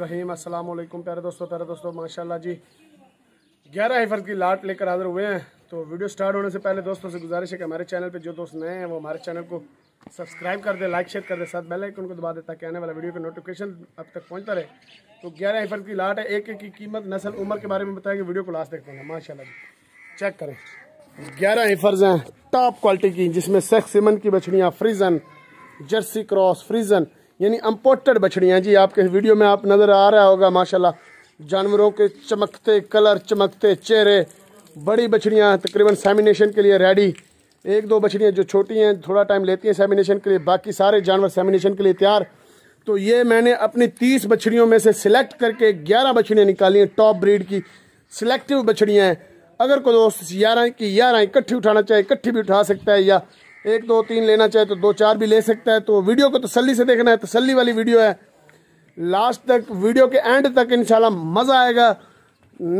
रहीम अस्सलाम वालेकुम प्यारे दोस्तों प्यारे दोस्तों माशाल्लाह जी ग्यारह हिफर की लाट लेकर हाजिर हुए हैं तो वीडियो स्टार्ट होने से पहले दोस्तों से गुजारिश है कि हमारे चैनल पे जो दोस्त नए हैं वो हमारे चैनल को सब्सक्राइब कर दे लाइक शेयर कर दे साथ बेल आइकन को दबा दे ताकि आने वाला वीडियो का नोटिफिकेशन अब तक पहुँचता रहे तो ग्यारह हिफर की लाट है एक एक की कीमत नसल उम्र के बारे में बताएंगे वीडियो को लास्ट देखते हैं माशा जी चेक करें ग्यारह हिफर्ज हैं टॉप क्वालिटी की जिसमें सेक्स सिमन की बछड़ियाँ फ्रीजन जर्सी क्रॉस फ्रीजन यानी अम्पोर्टेड बछड़ियाँ जी आपके वीडियो में आप नज़र आ रहा होगा माशाल्लाह जानवरों के चमकते कलर चमकते चेहरे बड़ी बछड़ियाँ तकरीबन सेमिनेशन के लिए रेडी एक दो बछड़ियाँ जो छोटी हैं थोड़ा टाइम लेती हैं सेमिनेशन के लिए बाकी सारे जानवर सेमिनेशन के लिए तैयार तो ये मैंने अपनी तीस बछड़ियों में से सिलेक्ट करके ग्यारह बछड़ियाँ निकाली हैं टॉप ब्रीड की सिलेक्टिव बछड़ियाँ हैं अगर कोई दोस्त ग्यारह की ग्यारह इकट्ठी उठाना चाहे इकट्ठी भी उठा सकता है या एक दो तीन लेना चाहे तो दो चार भी ले सकता है तो वीडियो को तसली तो से देखना है तसली तो वाली वीडियो है लास्ट तक वीडियो के एंड तक शाला मज़ा आएगा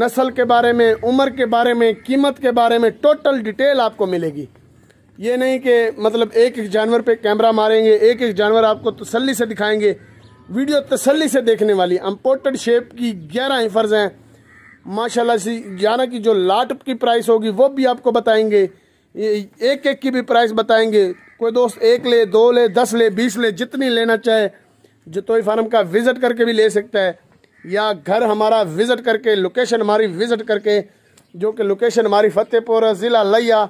नस्ल के बारे में उम्र के बारे में कीमत के बारे में टोटल डिटेल आपको मिलेगी ये नहीं कि मतलब एक एक जानवर पे कैमरा मारेंगे एक एक जानवर आपको तसली से दिखाएंगे वीडियो तसली से देखने वाली अम्पोर्टेड शेप की ग्यारह हिफर्ज हैं माशाल्लाह से ग्यारह की जो लाट की प्राइस होगी वो भी आपको बताएंगे एक एक की भी प्राइस बताएंगे कोई दोस्त एक ले दो ले दस ले बीस ले जितनी लेना चाहे जतोई फार्म का विज़िट करके भी ले सकता है या घर हमारा विज़िट करके लोकेशन हमारी विज़िट करके जो कि लोकेशन हमारी फतेहपुर ज़िला लैया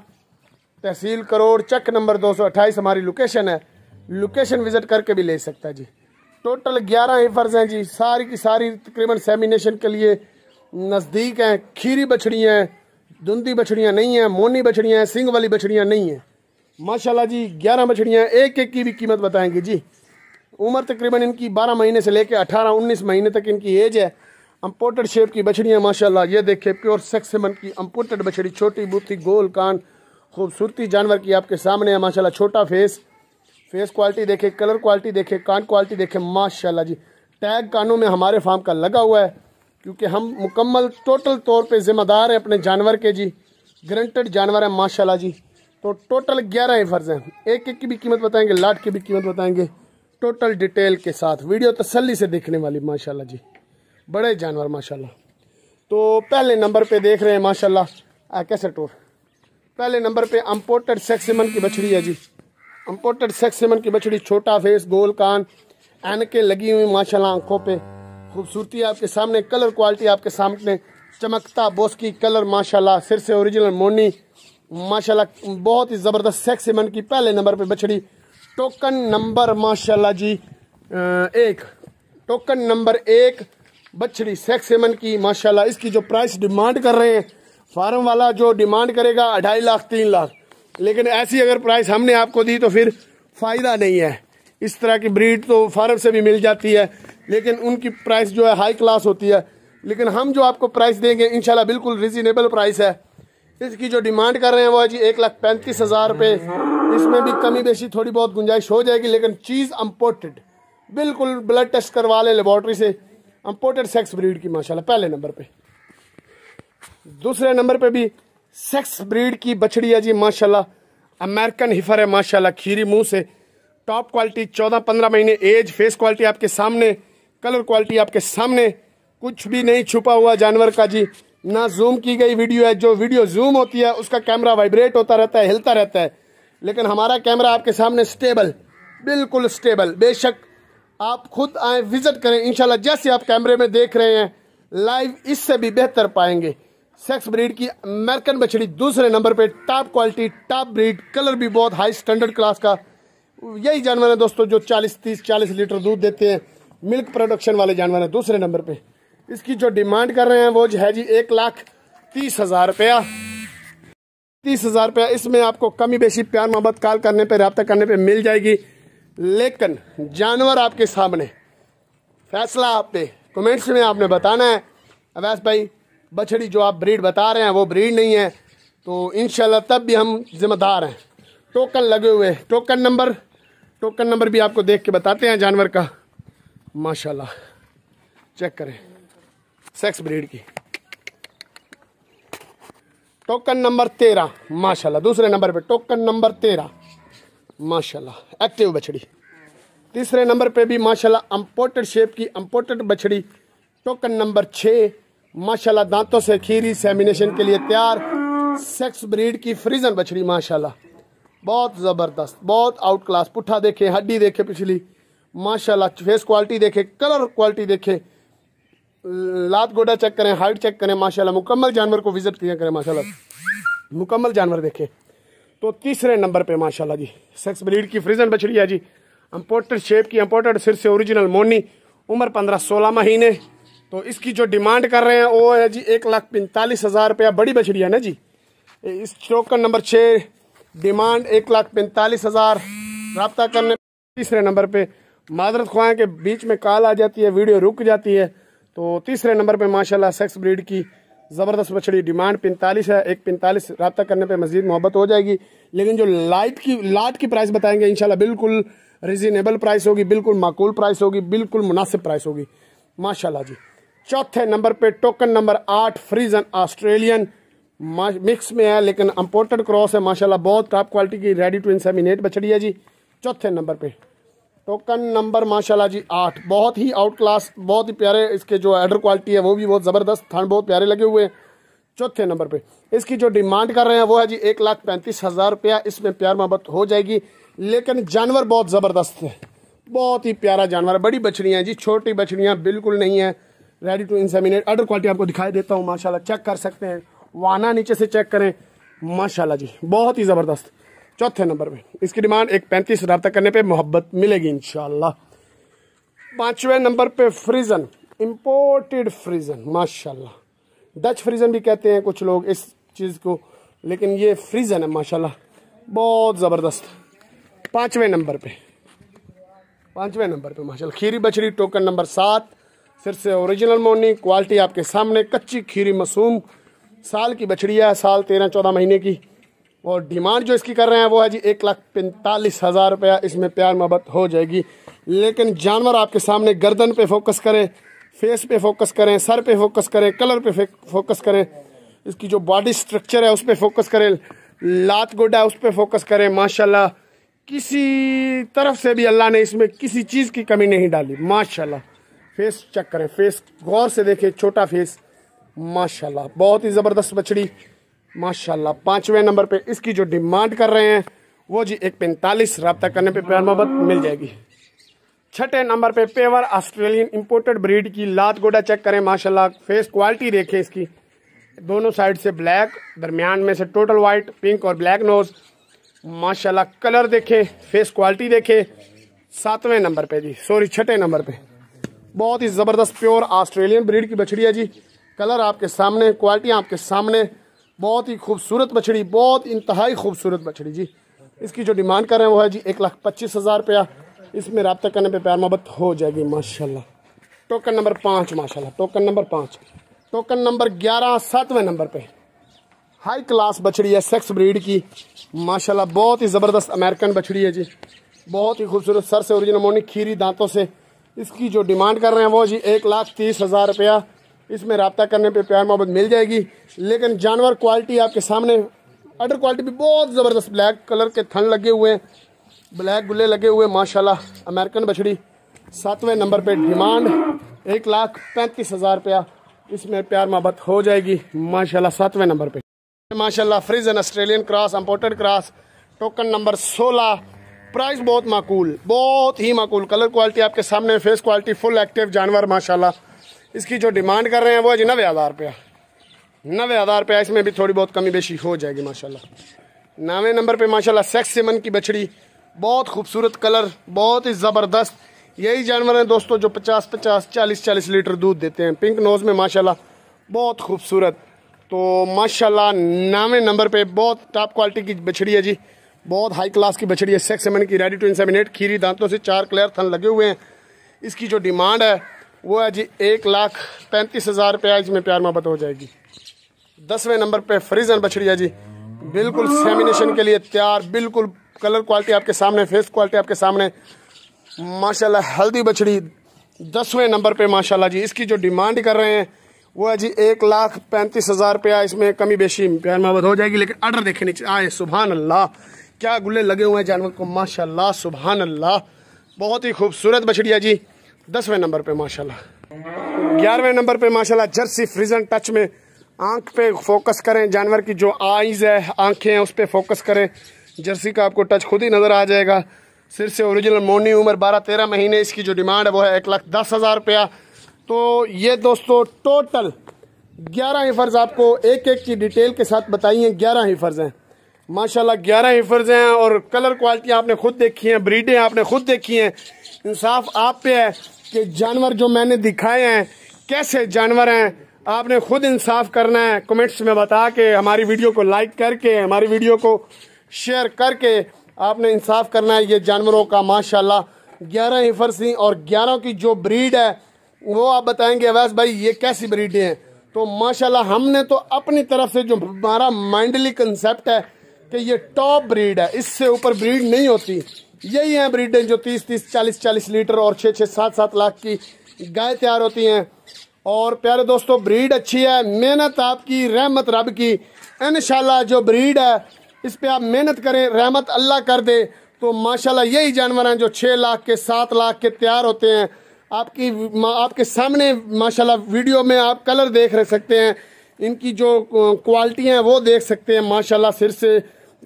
तहसील करोड़ चक नंबर अट्ठाईस हमारी लोकेशन है लोकेशन विज़िट करके भी ले सकता है जी टोटल ग्यारह हेफर्स हैं जी सारी की सारी तकरीबन सेमिनेशन के लिए नज़दीक हैं खीरी बछड़ी हैं दुंदी बछड़ियाँ नहीं हैं मोनी बछड़ियाँ हैं सिंग वाली बछड़ियाँ नहीं हैं माशाल्लाह जी ग्यारह बछड़ियाँ एक एक की भी कीमत बताएंगे जी उम्र तकरीबन इनकी बारह महीने से लेकर अठारह उन्नीस महीने तक इनकी एज है अम्पोर्टेड शेप की बछड़ियाँ माशाल्लाह ये देखे प्योर सेक्समन की अम्पोर्टेड बछड़ी छोटी बूथी गोल कान खूबसूरती जानवर की आपके सामने है माशाल्लाह छोटा फेस फेस क्वालिटी देखे कलर क्वालिटी देखे कान क्वालिटी देखे माशाल्लाह जी टैग कानों में हमारे फार्म का लगा हुआ है क्योंकि हम मुकम्मल टोटल तौर पे ज़िम्मेदार हैं अपने जानवर के जी ग्रंटेड जानवर है माशाल्लाह जी तो टोटल ग्यारह ही फर्ज हैं एक एक की भी कीमत बताएंगे लाट की भी कीमत बताएंगे टोटल डिटेल के साथ वीडियो तसली से देखने वाली माशाला जी बड़े जानवर माशा तो पहले नंबर पर देख रहे हैं माशाला कैसे टोर पहले नंबर पे अम्पोर्टेड सेक्सीमन की बछड़ी है जी अम्पोर्टेड सेक्सीमन की बछड़ी छोटा फेस गोल कान एनके लगी हुई माशाल्लाह आंखों पे खूबसूरती आपके सामने कलर क्वालिटी आपके सामने चमकता बोस की कलर माशाल्लाह सिर से ओरिजिनल मोनी माशाल्लाह बहुत ही ज़बरदस्त सेक्स मन की पहले नंबर पे बछड़ी टोकन नंबर माशाल्लाह जी एक टोकन नंबर एक बछड़ी सेक्स एमन की माशाल्लाह इसकी जो प्राइस डिमांड कर रहे हैं फार्म वाला जो डिमांड करेगा अढ़ाई लाख तीन लाख लेकिन ऐसी अगर प्राइस हमने आपको दी तो फिर फ़ायदा नहीं है इस तरह की ब्रीड तो फार्म से भी मिल जाती है लेकिन उनकी प्राइस जो है हाई क्लास होती है लेकिन हम जो आपको प्राइस देंगे इन बिल्कुल रिजनेबल प्राइस है इसकी जो डिमांड कर रहे हैं वो है जी एक लाख पैंतीस हज़ार रुपये इसमें भी कमी बेशी थोड़ी बहुत गुंजाइश हो जाएगी लेकिन चीज़ अम्पोर्टेड बिल्कुल ब्लड टेस्ट करवा लें लेबॉर्ट्री से अम्पोर्टेड सेक्स ब्रीड की माशाल्लाह पहले नंबर पे दूसरे नंबर पे भी सेक्स ब्रीड की बछड़ी है जी माशाला अमेरिकन हिफर है माशा खीरी मुंह से टॉप क्वालिटी चौदह पंद्रह महीने एज फेस क्वालिटी आपके सामने कलर क्वालिटी आपके सामने कुछ भी नहीं छुपा हुआ जानवर का जी ना जूम की गई वीडियो है जो वीडियो जूम होती है उसका कैमरा वाइब्रेट होता रहता है हिलता रहता है लेकिन हमारा कैमरा आपके सामने स्टेबल बिल्कुल स्टेबल बेशक आप खुद आए विजिट करें इनशाला जैसे आप कैमरे में देख रहे हैं लाइव इससे भी बेहतर पाएंगे सेक्स ब्रीड की अमेरिकन बछड़ी दूसरे नंबर पे top quality top breed colour भी बहुत हाई स्टैंडर्ड क्लास का यही जानवर है दोस्तों जो 40 30 40 लीटर दूध देते हैं मिल्क प्रोडक्शन वाले जानवर हैं दूसरे नंबर पे इसकी जो डिमांड कर रहे हैं वो जो है जी एक लाख तीस हज़ार रुपया तीस हज़ार रुपया इसमें आपको कमी बेशी प्यार मोहब्बत काल करने पे रबता करने पे मिल जाएगी लेकिन जानवर आपके सामने फैसला आप पे कमेंट्स में आपने बताना है अवैस भाई बछड़ी जो आप ब्रीड बता रहे हैं वो ब्रीड नहीं है तो इन तब भी हम जिम्मेदार हैं टोकन लगे हुए टोकन नंबर टोकन नंबर भी आपको देख के बताते हैं जानवर का माशाल्लाह चेक करें सेक्स ब्रीड की टोकन नंबर तेरह माशाल्लाह दूसरे नंबर पे टोकन नंबर तेरह माशाल्लाह एक्टिव बछड़ी तीसरे नंबर पे भी माशाल्लाह अम्पोर्टेड शेप की अम्पोर्टेड बछड़ी टोकन नंबर छः माशाल्लाह दांतों से खीरी सेमिनेशन के लिए तैयार सेक्स ब्रीड की फ्रीजन बछड़ी माशाल्लाह बहुत ज़बरदस्त बहुत आउट क्लास पुट्ठा देखे हड्डी देखे पिछली माशाल्लाह फेस क्वालिटी देखें कलर क्वालिटी देखें लात गोडा चेक करें हाइट चेक करें माशाल्लाह मुकम्मल जानवर को विज़िट किया करें माशाल्लाह मुकम्मल जानवर देखें तो तीसरे नंबर पे माशाल्लाह जी सेक्स ब्रीड की फ्रीजन बछड़ी है जी इम्पोर्टेड शेप की इम्पोर्टेड सिर से ओरिजिनल मोनी उम्र पंद्रह सोलह महीने तो इसकी जो डिमांड कर रहे हैं वो है जी एक लाख पैंतालीस हज़ार रुपया बड़ी बछड़ी है ना जी इस टोकन नंबर छः डिमांड एक लाख पैंतालीस हज़ार रबता करने तीसरे नंबर पर मादरत ख्वाह के बीच में कॉल आ जाती है वीडियो रुक जाती है तो तीसरे नंबर पर माशाल्लाह सेक्स ब्रीड की ज़बरदस्त बछड़ी डिमांड पैंतालीस है एक पैंतालीस रबता करने पर मजीद मोहब्बत हो जाएगी लेकिन जो लाइट की लाट की प्राइस बताएंगे इनशाला बिल्कुल रिजनेबल प्राइस होगी बिल्कुल माकूल प्राइस होगी बिल्कुल मुनासिब प्राइस होगी माशा जी चौथे नंबर पर टोकन नंबर आठ फ्रीजन ऑस्ट्रेलियन मिक्स में है लेकिन इम्पोर्टेड क्रॉस है माशाल्लाह बहुत टॉप क्वालिटी की रेडी टू इंसेमिनेट बछड़ी है जी चौथे नंबर पे टोकन नंबर माशाल्लाह जी आठ बहुत ही आउट क्लास बहुत ही प्यारे इसके जो एडर क्वालिटी है वो भी बहुत ज़बरदस्त थन बहुत प्यारे लगे हुए हैं चौथे नंबर पे इसकी जो डिमांड कर रहे हैं वो है जी एक लाख पैंतीस हज़ार रुपया इसमें प्यार मोहब्बत हो जाएगी लेकिन जानवर बहुत ज़बरदस्त है बहुत ही प्यारा जानवर है बड़ी बछड़ियाँ हैं जी छोटी बछड़ियाँ बिल्कुल नहीं है ready to inseminate udder quality आपको दिखाई देता हूँ माशाला चेक कर सकते हैं वाना नीचे से चेक करें माशाला जी बहुत ही ज़बरदस्त चौथे नंबर में इसकी डिमांड एक पैंतीस हज़ार तक करने पे मोहब्बत मिलेगी इनशाला पाँचवें नंबर पे फ्रीजन इम्पोर्टेड फ्रीजन माशाल्लाह डच फ्रीजन भी कहते हैं कुछ लोग इस चीज़ को लेकिन ये फ्रीजन है माशाल्लाह बहुत ज़बरदस्त पाँचवें नंबर पे पाँचवें नंबर पे माशाल्लाह खीरी बछड़ी टोकन नंबर सात फिर से ओरिजिनल मोनी क्वालिटी आपके सामने कच्ची खीरी मसूम साल की बछड़ी है साल तेरह चौदह महीने की और डिमांड जो इसकी कर रहे हैं वो है जी एक लाख पैंतालीस हज़ार रुपया इसमें प्यार मोहब्बत हो जाएगी लेकिन जानवर आपके सामने गर्दन पे फोकस करें फेस पे फोकस करें सर पे फोकस करें कलर पे फोकस करें इसकी जो बॉडी स्ट्रक्चर है उस पर फोकस करें लात गोडा है उस पर फोकस करें माशाल्लाह किसी तरफ से भी अल्लाह ने इसमें किसी चीज़ की कमी नहीं डाली माशा फेस चेक करें फेस गौर से देखें छोटा फेस माशा बहुत ही ज़बरदस्त बछड़ी माशाल्लाह पांचवें नंबर पे इसकी जो डिमांड कर रहे हैं वो जी एक पैंतालीस रबता करने पे प्यार मोहब्बत मिल जाएगी छठे नंबर पे पेवर ऑस्ट्रेलियन इंपोर्टेड ब्रीड की लात गोडा चेक करें माशाल्लाह फेस क्वालिटी देखें इसकी दोनों साइड से ब्लैक दरमियान में से टोटल वाइट पिंक और ब्लैक नोज माशा कलर देखें फेस क्वालिटी देखें सातवें नंबर पर जी सॉरी छठे नंबर पर बहुत ही ज़बरदस्त प्योर ऑस्ट्रेलियन ब्रीड की बछड़ी है जी कलर आपके सामने क्वालिटी आपके सामने बहुत ही खूबसूरत मछली बहुत इंतहाई खूबसूरत मछली जी इसकी जो डिमांड कर रहे हैं वो है जी एक लाख पच्चीस हज़ार रुपया इसमें रबता करने पे प्यार मोहब्बत हो जाएगी माशाल्लाह टोकन नंबर पाँच माशाल्लाह टोकन नंबर पाँच टोकन नंबर ग्यारह सातवें नंबर पे हाई क्लास बछड़ी है सेक्स ब्रीड की माशाल्लाह बहुत ही ज़बरदस्त अमेरिकन बछड़ी है जी बहुत ही खूबसूरत सर से ओरिजिनल मोनी खीरी दांतों से इसकी जो डिमांड कर रहे हैं वो जी एक लाख तीस हज़ार रुपया इसमें रबता करने पे प्यार मोहब्बत मिल जाएगी लेकिन जानवर क्वालिटी आपके सामने अडर क्वालिटी भी बहुत ज़बरदस्त ब्लैक कलर के थन लगे हुए हैं ब्लैक गुले लगे हुए माशाल्लाह अमेरिकन बछड़ी सातवें नंबर पे डिमांड एक लाख पैंतीस हज़ार रुपया इसमें प्यार मोहब्बत हो जाएगी माशाल्लाह सातवें नंबर पे माशाल्लाह Friesian and Australian cross imported cross token number सोलह प्राइस बहुत माकूल बहुत ही माकूल कलर क्वालिटी आपके सामने फेस क्वालिटी फुल एक्टिव जानवर माशाल्लाह इसकी जो डिमांड कर रहे हैं वो है जी नवे हज़ार रुपया नवे हज़ार रुपया इसमें भी थोड़ी बहुत कमी बेशी हो जाएगी माशाल्लाह नवे नंबर पे माशाल्लाह सेक्स सिमन की बछड़ी बहुत खूबसूरत कलर बहुत ही ज़बरदस्त यही जानवर हैं दोस्तों जो पचास पचास चालीस चालीस लीटर दूध देते हैं पिंक नोज़ में माशाला बहुत खूबसूरत तो माशाला नावे नंबर पर बहुत टॉप क्वालिटी की बछड़ी है जी बहुत हाई क्लास की बछड़ी है सेक्स सेमन की रेडी टू इंसेमिनेट खीरी दांतों से चार क्लेयर थन लगे हुए हैं इसकी जो डिमांड है वो है जी एक लाख पैंतीस हज़ार रुपया इसमें प्यार मोहब्बत हो जाएगी दसवें नंबर पे फ्रीजन बछड़ी है जी बिल्कुल सेमिनेशन के लिए तैयार बिल्कुल कलर क्वालिटी आपके सामने फेस क्वालिटी आपके सामने माशाल्लाह हल्दी बछड़ी दसवें नंबर पे माशाल्लाह जी इसकी जो डिमांड कर रहे हैं वो है जी एक लाख पैंतीस हज़ार रुपया इसमें कमी बेशी प्यार मोहब्बत हो जाएगी लेकिन आर्डर देखे नीचे आए सुबहान अल्लाह क्या गुल्ले लगे हुए हैं जानवर को माशाल्लाह सुबहान अल्लाह बहुत ही खूबसूरत बछड़िया जी दसवें नंबर पे माशाल्लाह ग्यारहवें नंबर पे माशाल्लाह जर्सी फ्रीजन टच में आंख पे फोकस करें जानवर की जो आईज है आंखें हैं उस पर फोकस करें जर्सी का आपको टच खुद ही नज़र आ जाएगा सिर से ओरिजिनल मोनी उम्र बारह तेरह महीने इसकी जो डिमांड है वो है एक लाख दस हज़ार रुपया तो ये दोस्तों टोटल ग्यारह ही फ़र्ज़ आपको एक एक की डिटेल के साथ बताइए ग्यारह ही फ़र्ज़ हैं माशाल्लाह ग्यारह हिफर्ज हैं और कलर क्वालिटी आपने खुद देखी हैं ब्रीडें आपने खुद देखी हैं इंसाफ आप पे है कि जानवर जो मैंने दिखाए हैं कैसे जानवर हैं आपने खुद इंसाफ करना है कमेंट्स में बता के हमारी वीडियो को लाइक करके हमारी वीडियो को शेयर करके आपने इंसाफ करना है ये जानवरों का माशाल्लाह ग्यारह हिफर्स थी और ग्यारह की जो ब्रीड है वो आप बताएंगे अवैस भाई ये कैसी ब्रीडें हैं तो माशाल्लाह हमने तो अपनी तरफ से जो हमारा माइंडली कंसेप्ट है कि ये टॉप ब्रीड है इससे ऊपर ब्रीड नहीं होती यही हैं ब्रीडें जो तीस तीस चालीस चालीस लीटर और छः छः सात सात लाख की गाय तैयार होती हैं और प्यारे दोस्तों ब्रीड अच्छी है मेहनत आपकी रहमत रब की इन जो ब्रीड है इस पर आप मेहनत करें रहमत अल्लाह कर दे तो माशाल्लाह यही जानवर हैं जो छः लाख के सात लाख के तैयार होते हैं आपकी आपके सामने माशाल्लाह वीडियो में आप कलर देख रह सकते हैं इनकी जो क्वालिटी हैं वो देख सकते हैं माशाल्लाह सिर से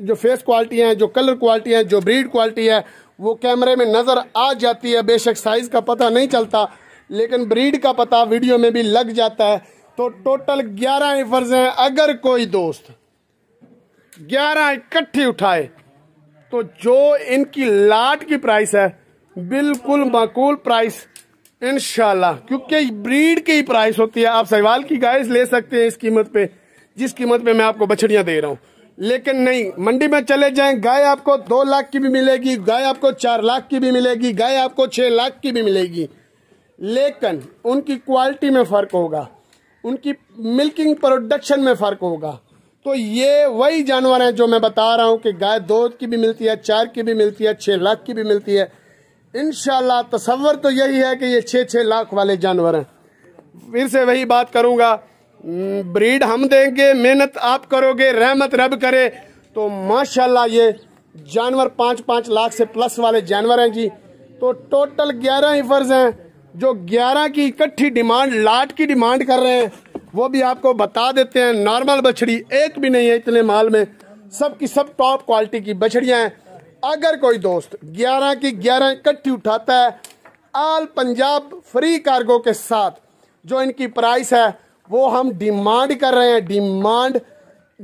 जो फेस क्वालिटी है जो कलर क्वालिटी है जो ब्रीड क्वालिटी है वो कैमरे में नज़र आ जाती है बेशक साइज़ का पता नहीं चलता लेकिन ब्रीड का पता वीडियो में भी लग जाता है तो टोटल ग्यारह एफर्स हैं अगर कोई दोस्त ग्यारह इकट्ठी उठाए तो जो इनकी लाट की प्राइस है बिल्कुल माकूल प्राइस इनशाला क्योंकि ब्रीड की प्राइस होती है आप सहवाल की गाइस ले सकते हैं इस कीमत पे जिस कीमत पे मैं आपको बछड़ियां दे रहा हूँ लेकिन नहीं मंडी में चले जाएं गाय आपको दो लाख की भी मिलेगी गाय आपको चार लाख की भी मिलेगी गाय आपको छः लाख की भी मिलेगी लेकिन उनकी क्वालिटी में फ़र्क होगा उनकी मिल्किंग प्रोडक्शन में फ़र्क होगा तो ये वही जानवर हैं जो मैं बता रहा हूँ कि गाय दो की भी मिलती है चार की भी मिलती है छः लाख की भी मिलती है इन तस्वर तो यही है कि ये छः छः लाख वाले जानवर हैं फिर से वही बात करूँगा ब्रीड हम देंगे मेहनत आप करोगे रहमत रब करे तो माशाल्लाह ये जानवर पाँच पाँच लाख से प्लस वाले जानवर हैं जी तो टोटल ग्यारह ही फर्ज हैं जो ग्यारह की इकट्ठी डिमांड लाट की डिमांड कर रहे हैं वो भी आपको बता देते हैं नॉर्मल बछड़ी एक भी नहीं है इतने माल में सब की सब टॉप क्वालिटी की बछड़ियाँ हैं अगर कोई दोस्त ग्यारह की ग्यारह इकट्ठी उठाता है आल पंजाब फ्री कार्गो के साथ जो इनकी प्राइस है वो हम डिमांड कर रहे हैं डिमांड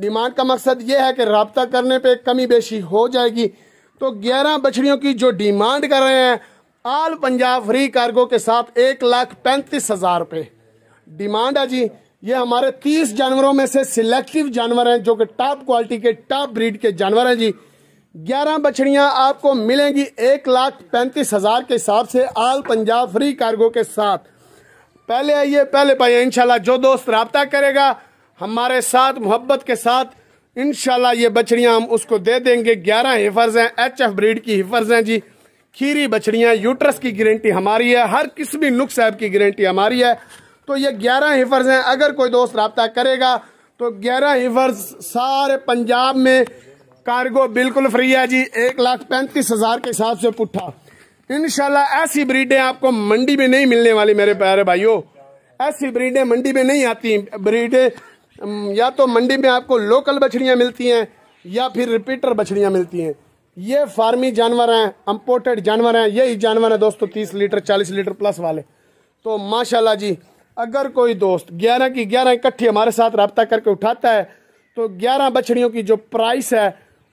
डिमांड का मकसद ये है कि रबता करने पे कमी बेशी हो जाएगी तो 11 बछड़ियों की जो डिमांड कर रहे हैं आल पंजाब फ्री कार्गो के साथ एक लाख पैंतीस हज़ार रुपये डिमांड है जी ये हमारे तीस जानवरों में से सिलेक्टिव जानवर हैं जो कि टॉप क्वालिटी के टॉप ब्रीड के जानवर हैं जी ग्यारह बछड़ियां आपको मिलेंगी एक लाख पैंतीस हज़ार के हिसाब से आल पंजाब फ्री कार्गो के साथ पहले आइए पहले पाइए इनशाला जो दोस्त रबता करेगा हमारे साथ मोहब्बत के साथ इनशाला ये बछड़ियाँ हम उसको दे देंगे ग्यारह हिफर्ज हैं एच एफ ब्रीड की हिफर्ज हैं जी खीरी बछड़ियाँ यूट्रस की गारंटी हमारी है हर किसी भी नुक साहब की गारंटी हमारी है तो ये ग्यारह हिफर्ज हैं अगर कोई दोस्त रबता करेगा तो ग्यारह हिफर्ज सारे पंजाब में कार्गो बिल्कुल फ्री है जी एक लाख पैंतीस हज़ार के हिसाब से पुट्ठा इनशाला ऐसी ब्रीडें आपको मंडी में नहीं मिलने वाली मेरे प्यारे भाइयों ऐसी ब्रीडें मंडी में नहीं आती ब्रीडें या तो मंडी में आपको लोकल बछड़ियां मिलती हैं या फिर रिपीटर बछड़ियां मिलती हैं ये फार्मी जानवर हैं इम्पोर्टेड जानवर हैं यही जानवर हैं दोस्तों तीस लीटर चालीस लीटर प्लस वाले तो माशाल्लाह जी अगर कोई दोस्त ग्यारह की ग्यारह इकट्ठी हमारे साथ रबता करके उठाता है तो ग्यारह बछड़ियों की जो प्राइस है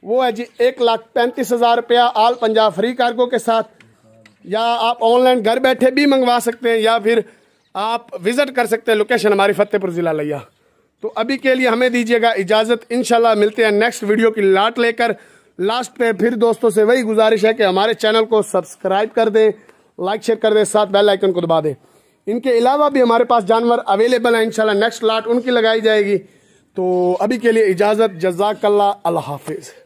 वो है जी एक लाख पैंतीस हज़ार रुपया आल पंजाब फ्री कार्गो के साथ या आप ऑनलाइन घर बैठे भी मंगवा सकते हैं या फिर आप विज़िट कर सकते हैं लोकेशन हमारी फतेहपुर ज़िला लिया तो अभी के लिए हमें दीजिएगा इजाज़त इन मिलते हैं नेक्स्ट वीडियो की लाट लेकर लास्ट पे फिर दोस्तों से वही गुजारिश है कि हमारे चैनल को सब्सक्राइब कर दें लाइक शेयर कर दें साथ बेल आइकन को दबा दें इनके अलावा भी हमारे पास जानवर अवेलेबल हैं इनशाला नेक्स्ट लाट उनकी लगाई जाएगी तो अभी के लिए इजाज़त जजाकल्ला हाफिज़